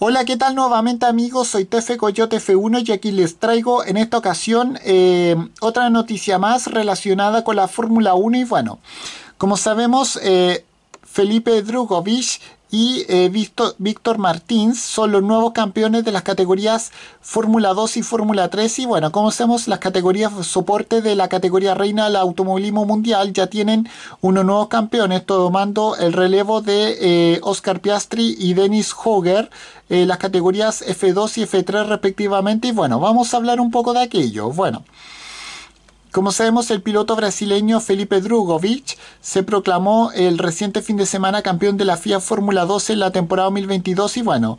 Hola, ¿qué tal nuevamente amigos? Soy Tefe Coyote F1 y aquí les traigo en esta ocasión eh, otra noticia más relacionada con la Fórmula 1 y bueno, como sabemos... Eh, Felipe Drugovich y eh, Víctor, Martins son los nuevos campeones de las categorías Fórmula 2 y Fórmula 3. Y bueno, como conocemos las categorías soporte de la categoría reina del automovilismo mundial. Ya tienen unos nuevos campeones, tomando el relevo de eh, Oscar Piastri y Dennis Hoger. Eh, las categorías F2 y F3 respectivamente. Y bueno, vamos a hablar un poco de aquello. Bueno. Como sabemos, el piloto brasileño Felipe Drugovic se proclamó el reciente fin de semana campeón de la FIA Fórmula 12 en la temporada 2022 y bueno,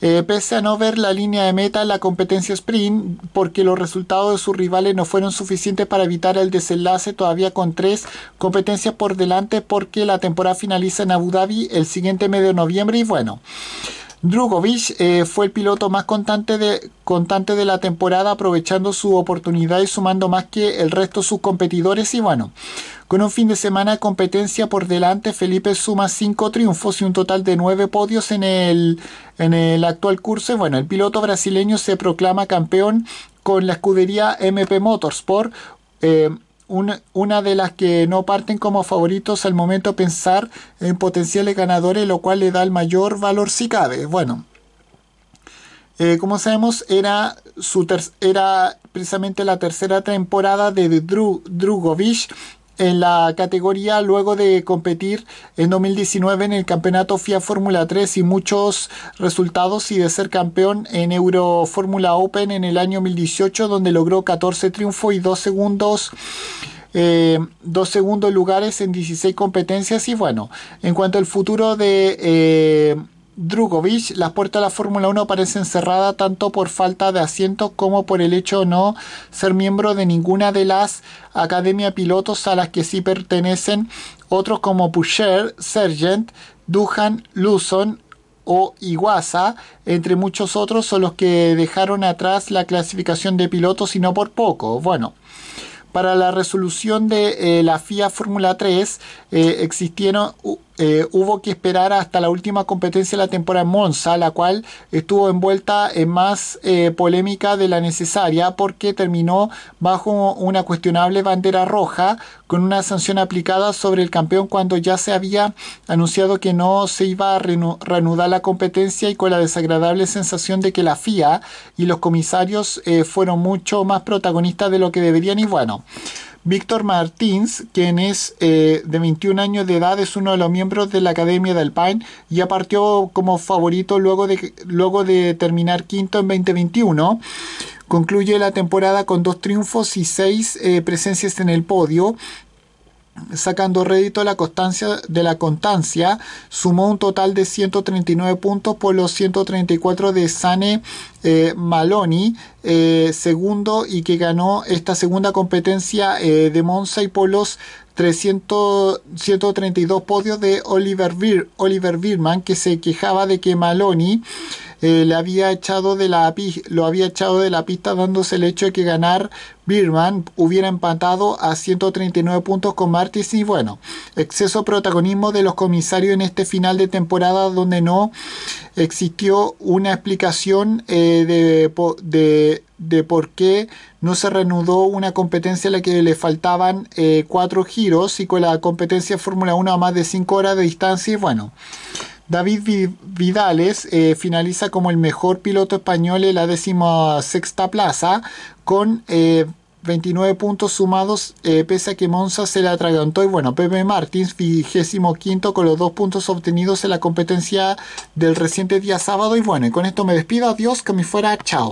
eh, pese a no ver la línea de meta en la competencia sprint, porque los resultados de sus rivales no fueron suficientes para evitar el desenlace todavía con tres competencias por delante, porque la temporada finaliza en Abu Dhabi el siguiente medio de noviembre y bueno. Drugovic eh, fue el piloto más constante de, constante de la temporada, aprovechando su oportunidad y sumando más que el resto de sus competidores. Y bueno, con un fin de semana de competencia por delante, Felipe suma cinco triunfos y un total de nueve podios en el, en el actual curso. Y bueno, el piloto brasileño se proclama campeón con la escudería MP Motorsport. Eh, una, de las que no parten como favoritos al momento pensar en potenciales ganadores, lo cual le da el mayor valor si cabe. Bueno, eh, como sabemos, era, su era precisamente la tercera temporada de Dru Drugovich en la categoría luego de competir en 2019 en el campeonato FIA Fórmula 3 y muchos resultados y de ser campeón en Euro Fórmula Open en el año 2018 donde logró 14 triunfos y 2 segundos. Eh, dos segundos lugares en 16 competencias y bueno, en cuanto al futuro de eh, Drugovic, las puertas de la Fórmula 1 parecen cerradas tanto por falta de asientos como por el hecho de no ser miembro de ninguna de las academias pilotos a las que sí pertenecen otros como Pusher, Sergent, Duhan, Luzon, o Iguaza, entre muchos otros, son los que dejaron atrás la clasificación de pilotos y no por poco. Bueno, para la resolución de eh, la FIA Fórmula 3 eh, existieron eh, hubo que esperar hasta la última competencia de la temporada Monza, la cual estuvo envuelta en más eh, polémica de la necesaria porque terminó bajo una cuestionable bandera roja con una sanción aplicada sobre el campeón cuando ya se había anunciado que no se iba a reanudar la competencia y con la desagradable sensación de que la FIA y los comisarios eh, fueron mucho más protagonistas de lo que deberían y bueno. Víctor Martins, quien es eh, de 21 años de edad, es uno de los miembros de la Academia del Alpine, ya partió como favorito luego de, luego de terminar quinto en 2021. Concluye la temporada con dos triunfos y seis eh, presencias en el podio sacando rédito la constancia, de la constancia, sumó un total de 139 puntos por los 134 de Sane Maloni eh, Maloney, eh, segundo, y que ganó esta segunda competencia eh, de Monza y por los 300, 132 podios de Oliver, Oliver Birman, que se quejaba de que Maloney eh, había echado de la, lo había echado de la pista dándose el hecho de que ganar Birman hubiera empatado a 139 puntos con Martis y bueno, exceso protagonismo de los comisarios en este final de temporada donde no existió una explicación eh, de, por qué no se reanudó una competencia a la que le faltaban eh, cuatro giros y con la competencia Fórmula 1 a más de 5 horas de distancia y bueno. David Vidales eh, finaliza como el mejor piloto español en la sexta plaza con 29 eh, puntos sumados eh, pese a que Monza se le atragantó y bueno, Pepe Martins vigésimo quinto con los dos puntos obtenidos en la competencia del reciente día sábado y bueno, y con esto me despido, adiós, que me fuera, chao.